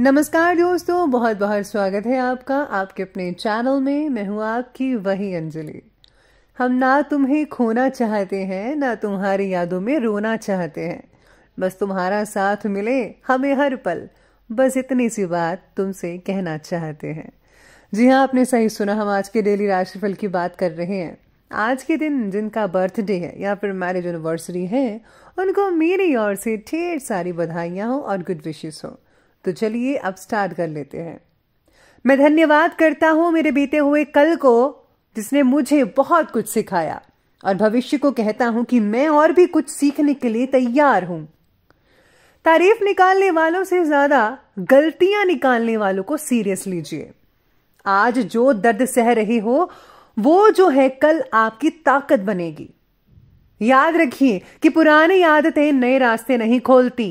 नमस्कार दोस्तों बहुत बहुत स्वागत है आपका आपके अपने चैनल में मैं हूं आपकी वही अंजलि हम ना तुम्हें खोना चाहते हैं ना तुम्हारी यादों में रोना चाहते हैं बस तुम्हारा साथ मिले हमें हर पल बस इतनी सी बात तुमसे कहना चाहते हैं जी हाँ आपने सही सुना हम आज के डेली राशिफल की बात कर रहे हैं आज के दिन जिनका बर्थडे है या फिर मैरिज एनिवर्सरी है उनको मेरी ओर से ढेर सारी बधाइयाँ हो और गुड विशेस हो तो चलिए अब स्टार्ट कर लेते हैं मैं धन्यवाद करता हूं मेरे बीते हुए कल को जिसने मुझे बहुत कुछ सिखाया और भविष्य को कहता हूं कि मैं और भी कुछ सीखने के लिए तैयार हूं तारीफ निकालने वालों से ज़्यादा गलतियां निकालने वालों को सीरियस लीजिए आज जो दर्द सह रहे हो वो जो है कल आपकी ताकत बनेगी याद रखिए कि पुरानी आदतें नए रास्ते नहीं खोलती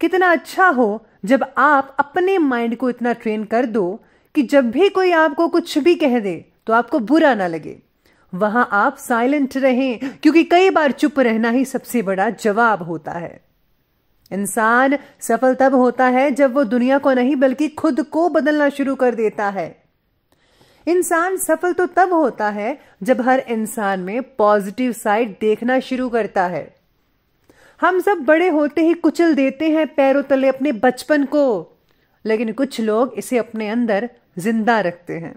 कितना अच्छा हो जब आप अपने माइंड को इतना ट्रेन कर दो कि जब भी कोई आपको कुछ भी कह दे तो आपको बुरा ना लगे वहां आप साइलेंट रहें क्योंकि कई बार चुप रहना ही सबसे बड़ा जवाब होता है इंसान सफल तब होता है जब वो दुनिया को नहीं बल्कि खुद को बदलना शुरू कर देता है इंसान सफल तो तब होता है जब हर इंसान में पॉजिटिव साइड देखना शुरू करता है हम सब बड़े होते ही कुचल देते हैं पैरों तले अपने बचपन को लेकिन कुछ लोग इसे अपने अंदर जिंदा रखते हैं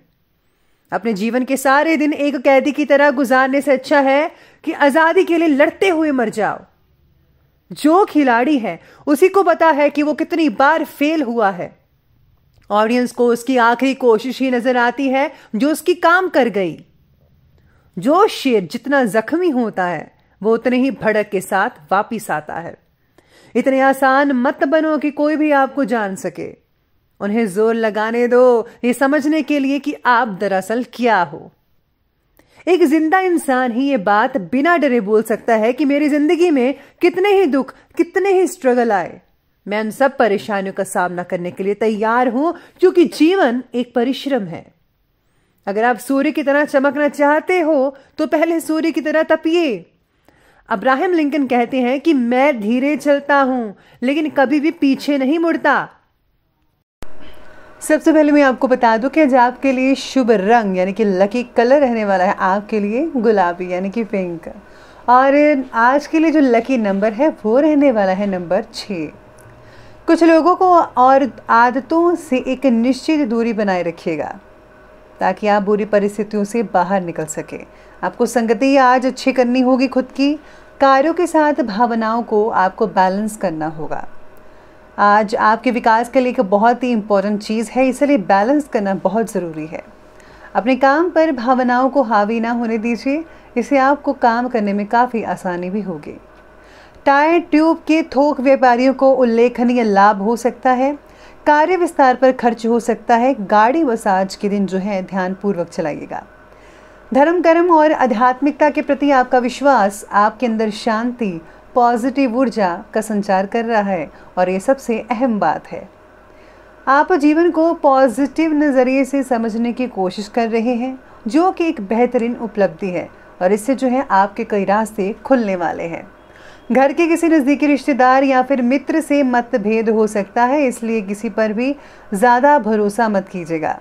अपने जीवन के सारे दिन एक कैदी की तरह गुजारने से अच्छा है कि आजादी के लिए लड़ते हुए मर जाओ जो खिलाड़ी है उसी को पता है कि वो कितनी बार फेल हुआ है ऑडियंस को उसकी आखिरी कोशिश ही नजर आती है जो उसकी काम कर गई जो शेर जितना जख्मी होता है वो उतने ही भड़क के साथ वापिस आता है इतने आसान मत बनो कि कोई भी आपको जान सके उन्हें जोर लगाने दो ये समझने के लिए कि आप दरअसल क्या हो एक जिंदा इंसान ही ये बात बिना डरे बोल सकता है कि मेरी जिंदगी में कितने ही दुख कितने ही स्ट्रगल आए मैं उन सब परेशानियों का सामना करने के लिए तैयार हूं क्योंकि जीवन एक परिश्रम है अगर आप सूर्य की तरह चमकना चाहते हो तो पहले सूर्य की तरह तपिए अब्राहम लिंकन कहते हैं कि मैं धीरे चलता हूं लेकिन कभी भी पीछे नहीं मुड़ता सबसे पहले मैं आपको बता दूं कि आज आपके लिए शुभ रंग यानी कि लकी कलर रहने वाला है आपके लिए गुलाबी यानी कि पिंक और आज के लिए जो लकी नंबर है वो रहने वाला है नंबर छः कुछ लोगों को और आदतों से एक निश्चित दूरी बनाए रखिएगा ताकि आप बुरी परिस्थितियों से बाहर निकल सकें आपको संगति आज अच्छी करनी होगी खुद की कार्यों के साथ भावनाओं को आपको बैलेंस करना होगा आज आपके विकास के लिए एक बहुत ही इम्पोर्टेंट चीज़ है इसलिए बैलेंस करना बहुत ज़रूरी है अपने काम पर भावनाओं को हावी ना होने दीजिए इससे आपको काम करने में काफ़ी आसानी भी होगी टायर ट्यूब के थोक व्यापारियों को उल्लेखनीय लाभ हो सकता है कार्य विस्तार पर खर्च हो सकता है गाड़ी मसाज के दिन जो है ध्यानपूर्वक चलाइएगा धर्म कर्म और आध्यात्मिकता के प्रति आपका विश्वास आपके अंदर शांति पॉजिटिव ऊर्जा का संचार कर रहा है और ये सबसे अहम बात है आप जीवन को पॉजिटिव नज़रिए से समझने की कोशिश कर रहे हैं जो कि एक बेहतरीन उपलब्धि है और इससे जो है आपके कई रास्ते खुलने वाले हैं घर के किसी नज़दीकी रिश्तेदार या फिर मित्र से मतभेद हो सकता है इसलिए किसी पर भी ज़्यादा भरोसा मत कीजिएगा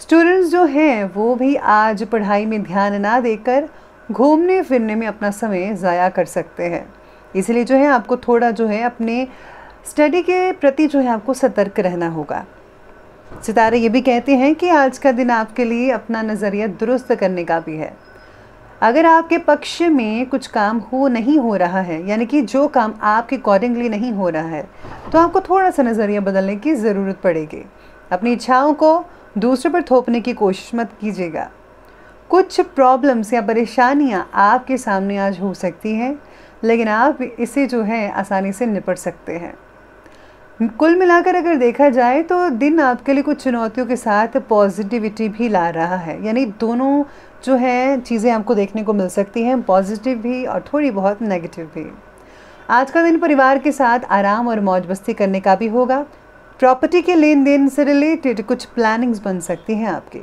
स्टूडेंट्स जो हैं वो भी आज पढ़ाई में ध्यान ना देकर घूमने फिरने में अपना समय ज़ाया कर सकते हैं इसलिए जो है आपको थोड़ा जो है अपने स्टडी के प्रति जो है आपको सतर्क रहना होगा सितारे ये भी कहते हैं कि आज का दिन आपके लिए अपना नज़रिया दुरुस्त करने का भी है अगर आपके पक्ष में कुछ काम हो नहीं हो रहा है यानी कि जो काम आपके अकॉर्डिंगली नहीं हो रहा है तो आपको थोड़ा सा नज़रिया बदलने की ज़रूरत पड़ेगी अपनी इच्छाओं को दूसरे पर थोपने की कोशिश मत कीजिएगा कुछ प्रॉब्लम्स या परेशानियाँ आपके सामने आज हो सकती हैं लेकिन आप इसे जो है आसानी से निपट सकते हैं कुल मिलाकर अगर देखा जाए तो दिन आपके लिए कुछ चुनौतियों के साथ पॉजिटिविटी भी ला रहा है यानी दोनों जो है चीज़ें आपको देखने को मिल सकती हैं पॉजिटिव भी और थोड़ी बहुत नेगेटिव भी आज का दिन परिवार के साथ आराम और मौज बस्ती करने का भी होगा प्रॉपर्टी के लेन देन से रिलेटेड कुछ प्लानिंग्स बन सकती हैं आपके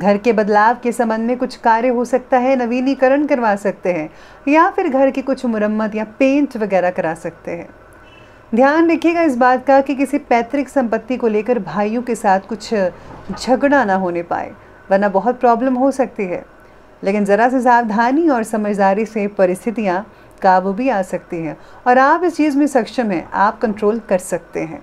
घर के बदलाव के संबंध में कुछ कार्य हो सकता है नवीनीकरण करवा सकते हैं या फिर घर की कुछ मुरम्मत या पेंट वगैरह करा सकते हैं ध्यान रखिएगा इस बात का कि किसी पैतृक संपत्ति को लेकर भाइयों के साथ कुछ झगड़ा ना होने पाए वरना बहुत प्रॉब्लम हो सकती है लेकिन ज़रा सी सावधानी और समझदारी से परिस्थितियाँ काबू भी आ सकती हैं और आप इस चीज़ में सक्षम हैं आप कंट्रोल कर सकते हैं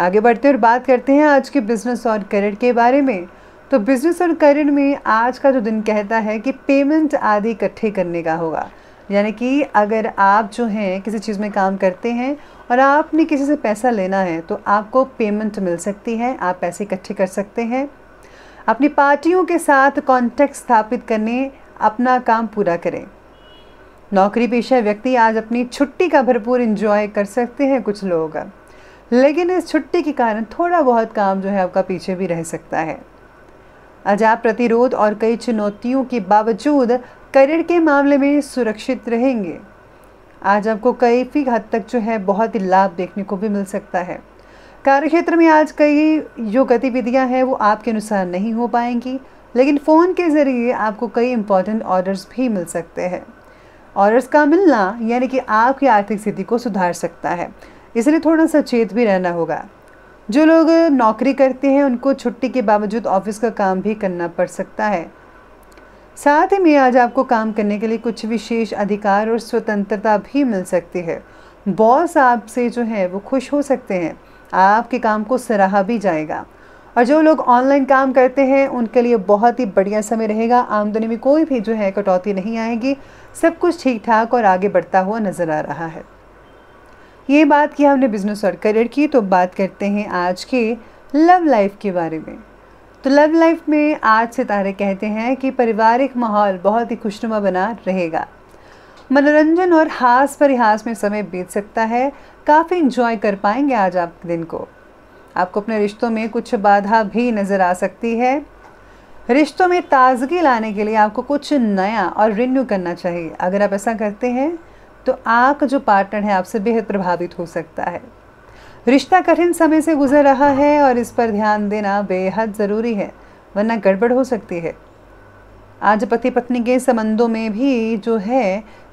आगे बढ़ते और बात करते हैं आज के बिज़नेस और करियर के बारे में तो बिज़नेस और करियर में आज का जो दिन कहता है कि पेमेंट आदि इकट्ठे करने का होगा यानी कि अगर आप जो हैं किसी चीज़ में काम करते हैं और आपने किसी से पैसा लेना है तो आपको पेमेंट मिल सकती है आप पैसे इकट्ठे कर सकते हैं अपनी पार्टियों के साथ कॉन्टैक्ट स्थापित करने अपना काम पूरा करें नौकरी पेशा व्यक्ति आज अपनी छुट्टी का भरपूर इंजॉय कर सकते हैं कुछ लोग लेकिन इस छुट्टी के कारण थोड़ा बहुत काम जो है आपका पीछे भी रह सकता है अजाब प्रतिरोध और कई चुनौतियों के बावजूद करियर के मामले में सुरक्षित रहेंगे आज आपको कई हद तक जो है बहुत ही लाभ देखने को भी मिल सकता है कार्यक्षेत्र में आज कई जो गतिविधियां हैं वो आपके अनुसार नहीं हो पाएंगी लेकिन फ़ोन के ज़रिए आपको कई इंपॉर्टेंट ऑर्डर्स भी मिल सकते हैं ऑर्डर्स का मिलना यानी कि आपकी आर्थिक स्थिति को सुधार सकता है इसलिए थोड़ा सचेत भी रहना होगा जो लोग नौकरी करते हैं उनको छुट्टी के बावजूद ऑफिस का काम भी करना पड़ सकता है साथ ही में आज आपको काम करने के लिए कुछ विशेष अधिकार और स्वतंत्रता भी मिल सकती है बॉस आपसे जो है वो खुश हो सकते हैं आपके काम को सराहा भी जाएगा और जो लोग ऑनलाइन काम करते हैं उनके लिए बहुत ही बढ़िया समय रहेगा आमदनी में कोई भी जो है कटौती नहीं आएगी सब कुछ ठीक ठाक और आगे बढ़ता हुआ नज़र आ रहा है ये बात की हमने बिजनेस और करियर की तो बात करते हैं आज के लव लाइफ के बारे में तो लव लाइफ में आज सितारे कहते हैं कि पारिवारिक माहौल बहुत ही खुशनुमा बना रहेगा मनोरंजन और हास परिहास में समय बीत सकता है काफ़ी इंजॉय कर पाएंगे आज आप दिन को आपको अपने रिश्तों में कुछ बाधा भी नज़र आ सकती है रिश्तों में ताज़गी लाने के लिए आपको कुछ नया और रिन्यू करना चाहिए अगर आप ऐसा करते हैं तो आग जो पार्टनर है आपसे बेहद प्रभावित हो सकता है रिश्ता कठिन समय से गुजर रहा है और इस पर ध्यान देना बेहद ज़रूरी है वरना गड़बड़ हो सकती है आज पति पत्नी के संबंधों में भी जो है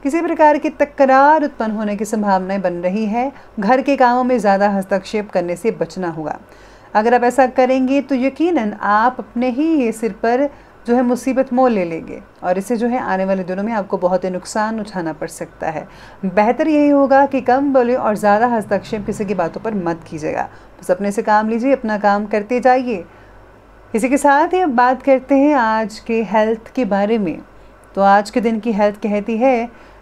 किसी प्रकार की तकरार उत्पन्न होने की संभावनाएं बन रही है घर के कामों में ज़्यादा हस्तक्षेप करने से बचना होगा अगर आप ऐसा करेंगे तो यकीनन आप अपने ही सिर पर जो है मुसीबत मोल ले लेंगे और इसे जो है आने वाले दिनों में आपको बहुत ही नुकसान उठाना पड़ सकता है बेहतर यही होगा कि कम बोले और ज़्यादा हस्तक्षेप किसी की बातों पर मत कीजिएगा बस अपने से काम लीजिए अपना काम करते जाइए इसी के साथ ही अब बात करते हैं आज के हेल्थ के बारे में तो आज के दिन की हेल्थ कहती है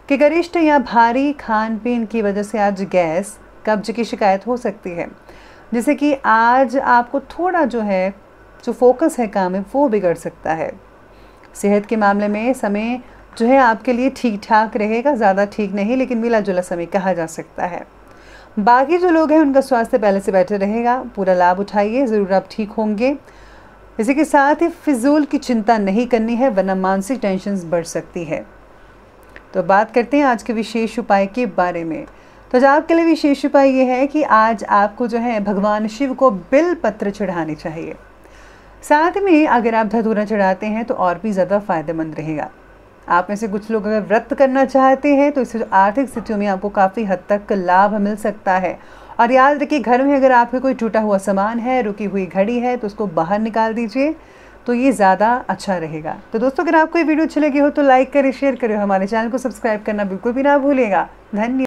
कि गरिष्ठ या भारी खान पीन की वजह से आज गैस कब्ज की शिकायत हो सकती है जैसे कि आज आपको थोड़ा जो है जो फोकस है काम में वो बिगड़ सकता है सेहत के मामले में समय जो है आपके लिए ठीक ठाक रहेगा ज़्यादा ठीक नहीं लेकिन मिला जुला समय कहा जा सकता है बाकी जो लोग हैं उनका स्वास्थ्य पहले से बेटर रहेगा पूरा लाभ उठाइए ज़रूर आप ठीक होंगे इसी के साथ ही फिजूल की चिंता नहीं करनी है वरना मानसिक टेंशन बढ़ सकती है तो बात करते हैं आज के विशेष उपाय के बारे में तो आज आपके लिए विशेष उपाय ये है कि आज आपको जो है भगवान शिव को बिल पत्र चढ़ाने चाहिए साथ में अगर आप धतूरा चढ़ाते हैं तो और भी ज़्यादा फ़ायदेमंद रहेगा आप में से कुछ लोग अगर व्रत करना चाहते हैं तो इससे आर्थिक स्थितियों में आपको काफ़ी हद तक लाभ मिल सकता है और याद रखिए घर में अगर आपके कोई टूटा हुआ सामान है रुकी हुई घड़ी है तो उसको बाहर निकाल दीजिए तो ये ज़्यादा अच्छा रहेगा तो दोस्तों अगर आपको ये वीडियो अच्छी लगी हो तो लाइक करें शेयर करें हमारे चैनल को सब्सक्राइब करना बिल्कुल भी ना भूलेगा धन्यवाद